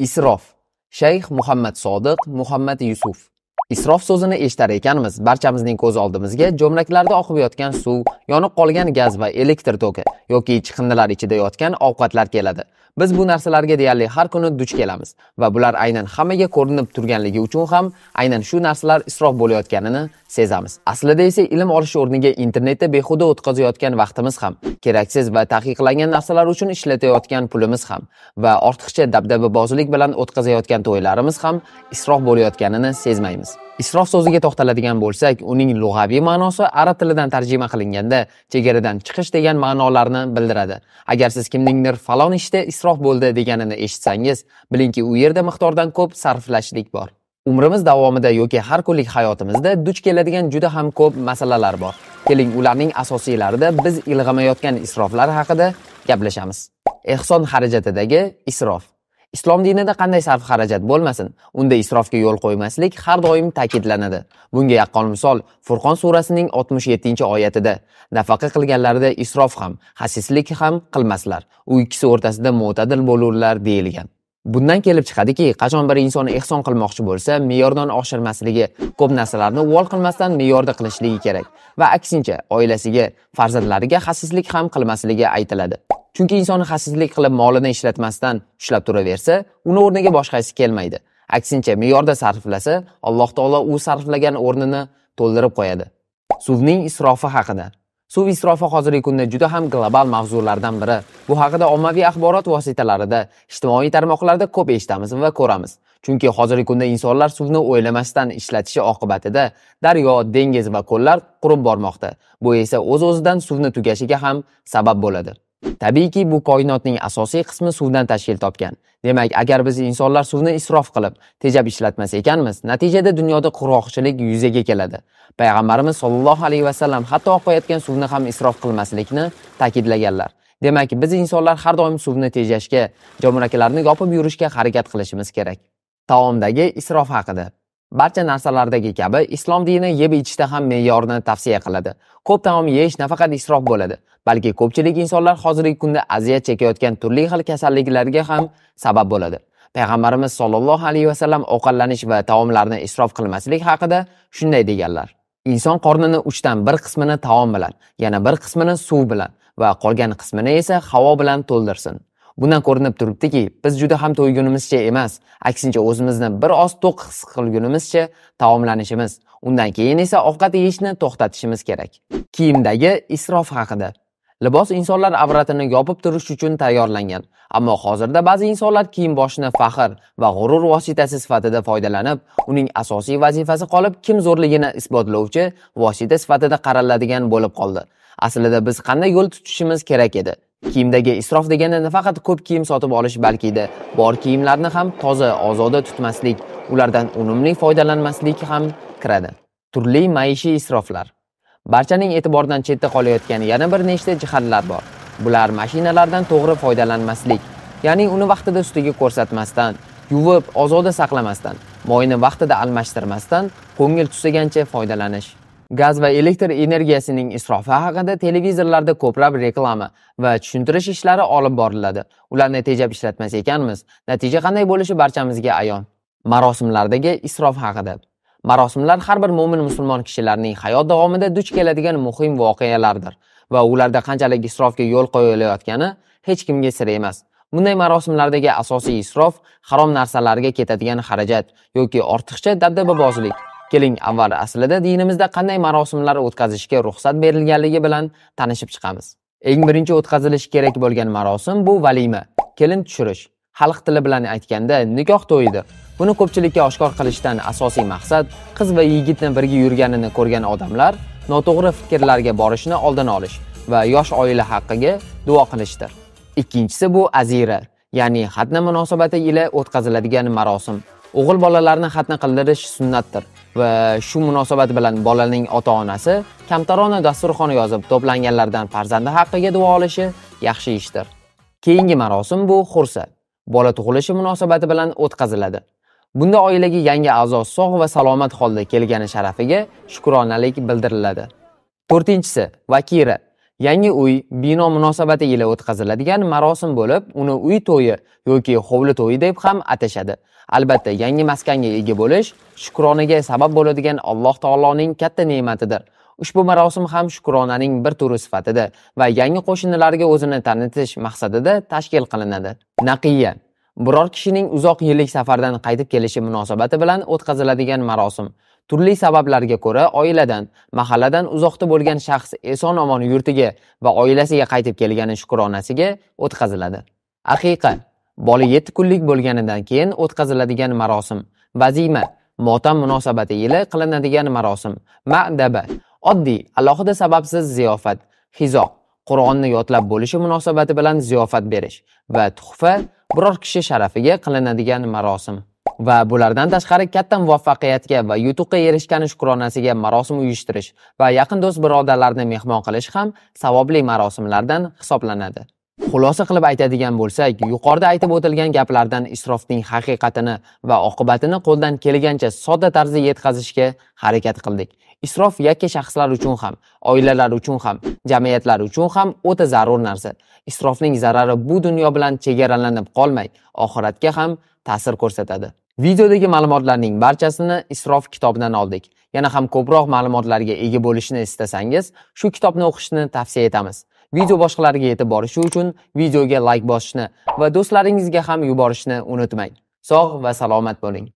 إسراف شيخ محمد صادق محمد يوسف isrof so'zini eshitar ekanmiz barchamizning ko'z oldimizga jo'mraklarda oqib yotgan suv yonib qolgan gaz va elektr toki yoki chiqindilar ichida yotgan ovqatlar keladi biz bu narsalarga deyarli har kuni duch kelamiz va bular aynan hammaga ko'rinib turganligi uchun ham aynan shu narsalar isrof bo'layotganini sezamiz aslida esa ilm olish o'rniga internetda behuda o'tkazayotgan vaqtimiz ham keraksiz va taqiqlangan narsalar uchun ishlatayotgan pulimiz ham va ortiqcha dabdababozlik bilan o'tkazayotgan to'ylarimiz ham isrof bo'layotganini sezmaymiz isrof so'ziga to'xtaladigan bo'lsak uning lug'aviy ma'nosi arab tilidan tarjima qilinganda chegaradan chiqish degan ma'nolarni bildiradi agar siz kimningdir falon ishda işte, isrof bo'ldi deganini eshitsangiz bilingki u yerda miqdordan ko'p sarflashlik bor umrimiz davomida yoki har kunlik hayotimizda duch keladigan juda ham ko'p masalalar bor keling ularning asosiylarida biz ilg'amayotgan isroflar haqida gaplashamiz ehson xarajatidagi isrof islom dinida qanday sarf xarajat bo'lmasin unda isrofga yo'l qo'ymaslik har doim ta'kidlanadi bunga yaqqol misol furqon surasining 67 oyatida nafaqa qilganlarida isrof ham hasislik ham qilmaslar u ikkisi o'rtasida mo'tadil bo'lurlar deyilgan bundan kelib chiqadiki qachon bir inson ehson qilmoqchi bo'lsa me'yordan oshirmasligi ko'p narsalarni uvol qilmasdan me'yorda qilishligi kerak va aksincha oilasiga farzandlariga hasislik ham qilmasligi aytiladi chunki inson xasislik qilib molini ishlatmasdan ushlab turaversa uni o'rniga boshqasi kelmaydi aksincha me'yorda sarflasa alloh taolo u sarflagan o'rnini to'ldirib qo'yadi suvning isrofi haqida suv isrofi hozirgi kunda juda ham global mavzulardan biri bu haqida ommaviy axborot vositalarida ijtimoiy tarmoqlarda ko'p eshitamiz va ko'ramiz chunki hozirgi kunda insonlar suvni o'ylamasdan ishlatishi oqibatida daryo dengiz va ko'llar qurib bormoqda bu esa o'z o'zidan suvni tugashiga ham sabab bo'ladi Tabiiyki, bu koinotning asosiy qismi suvdan tashkil topgan. Demak, agar biz insonlar suvni isrof qilib, tejab ishlatmas ekanmiz, natijada dunyoda qurg'oqchilik yuzaga keladi. Payg'ambarimiz sollallohu alayhi va sallam hatto oqayotgan suvni ham isrof qilmaslikni ta'kidlaganlar. Demak, biz insonlar har doim suvni tejashga, jomrakalarni yopib yurishga harakat qilishimiz kerak. Taomdagi isrof haqida Barcha narsalardagi kabi islom dini yeb ichishda ham me'yorni tavsiya qiladi. Ko'p taom yeyish nafaqat isrof bo'ladi, balki ko'pchilik insonlar hozirgi kunda aziyat chekayotgan turli xil kasalliklarga ham sabab bo'ladi. Payg'ambarimiz sollallohu alayhi vasallam ovqatlanish va taomlarni isrof qilmaslik haqida shunday deganlar. Inson qornini 3 bir qismini taom bilan, yana bir qismini suv bilan va qolgan qismini esa havo bilan to'ldirsin. bundan ko'rinib turibdiki biz juda ham to'ygunimizcha emas aksincha o'zimizni bir oz to'q his qilgunimizcha taomlanishimiz undan keyin esa ovqat yeyishni to'xtatishimiz kerak kiyimdagi isrof haqida Libos insonlar avratini yopib turish uchun tayyorlangan, ammo hozirda ba'zi insonlar kiyim-boshni faxr va g'urur vositasi sifatida foydalanib, uning asosiy vazifasi qolib kim zo'rligini isbotlovchi vosita sifatida qaraladigan bo'lib qoldi. Aslida biz qanday yo'l tutishimiz kerak edi? Kiyimdagi isrof degani nafaqat ko'p kiyim sotib olish balkida, bor kiyimlarni ham toza, ozoda tutmaslik, ulardan unumli foydalanmaslik ham kiradi. Turli maishiy isroflar barchaning e'tiboridan chetda qolayotgan yana bir nechta jihatlar bor bular mashinalardan to'g'ri foydalanmaslik ya'ni uni vaqtida ustiga ko'rsatmasdan yuvib ozoda saqlamasdan moyni vaqtida almashtirmasdan ko'ngil tusagancha foydalanish gaz va elektr energiyasining isrofi haqida televizorlarda ko'plab reklama va tushuntirish ishlari olib boriladi ularni tejab ishlatmas ekanmiz natija qanday bo'lishi barchamizga ayon marosimlardagi isrof haqida Marosimlar har bir mo'min musulmon kishilarning hayot davomida duch keladigan muhim voqealardir va ularda qanchalik isrofga yo'l qo'yilayotgani hech kimga sir emas. Bunday marosimlardagi asosiy isrof harom narsalarga ketadigan xarajat yoki ortiqcha dabdababozlik. Keling, avval aslida dinimizda qanday marosimlar o'tkazishga ruxsat berilganligi bilan tanishib chiqamiz. Eng birinchi o'tkazilishi kerak bo'lgan marosim bu valima, kelin tushirish. xalq tili bilan aytganda nikoh to'yidir buni ko'pchilikka oshkor qilishdan asosiy maqsad qiz va yigitni birga yurganini ko'rgan odamlar noto'g'ri fikrlarga borishni oldini olish va yosh oila haqqiga duo qilishdir ikkinchisi bu azira ya'ni xatna munosabati ila o'tkaziladigan marosim o'g'il bolalarni xatna qildirish sunnatdir va shu munosabat bilan bolaning ota onasi kamtarona dasturxon yozib to'planganlardan farzandi haqqiga duo olishi yaxshi ishdir keyingi marosim bu xursat bola tug'ilishi munosabati bilan o'tkaziladi bunda oilaga yangi a'zo sog' va salomat holda kelgani sharafiga shukronalik bildiriladi to'rtinchisi vakira yangi uy bino munosabati ila o'tkaziladigan marosim bo'lib uni uy to'yi yoki hovli to'yi deb ham atashadi albatta yangi maskanga ega bo'lish shukronaga sabab bo'ladigan alloh taoloning katta ne'matidir Ushbu marosim ham shukronaning bir turi sifatida va yangi qo'shnilarga o'zini tanitish maqsadida tashkil qilinadi. Naqiya biror kishining uzoq yillik safardan qaytib kelishi munosabati bilan o'tkaziladigan marosim. Turli sabablarga ko'ra oiladan, mahalladan uzoqda bo'lgan shaxs eson-omon yurtiga va oilasiga qaytib kelgani shukronasiga o'tkaziladi. Aqiqa bola 7 kunlik bo'lganidan keyin o'tkaziladigan marosim. Vazima motam munosabati yili qilinadigan marosim. Ma'daba oddiy alohida sababsiz ziyofat hizoq qur'onni yodlab bo'lishi munosabati bilan ziyofat berish va tuhfa biror kishi sharafiga qilinadigan marosim va bulardan tashqari katta muvaffaqiyatga va yutuqqa erishgan shukronasiga marosim uyushtirish va yaqin do'st birodarlarni mehmon qilish ham savobli marosimlardan hisoblanadi xulosa qilib aytadigan bo'lsak yuqorida aytib o'tilgan gaplardan isrofning haqiqatini va oqibatini qo'ldan kelgancha sodda tarzda yetkazishga harakat qildik isrof yakka shaxslar uchun ham oilalar uchun ham jamiyatlar uchun ham o'ta zarur narsa isrofning zarari bu dunyo bilan chegaralanib qolmay oxiratga ham ta'sir ko'rsatadi videodagi ma'lumotlarning barchasini isrof kitobidan oldik yana ham ko'proq ma'lumotlarga ega bo'lishni istasangiz shu kitobni o'qishni tavsiya etamiz video boshqalarga yetib borishi uchun videoga layk like bosishni va do'stlaringizga ham yuborishni unutmang sog' va salomat bo'ling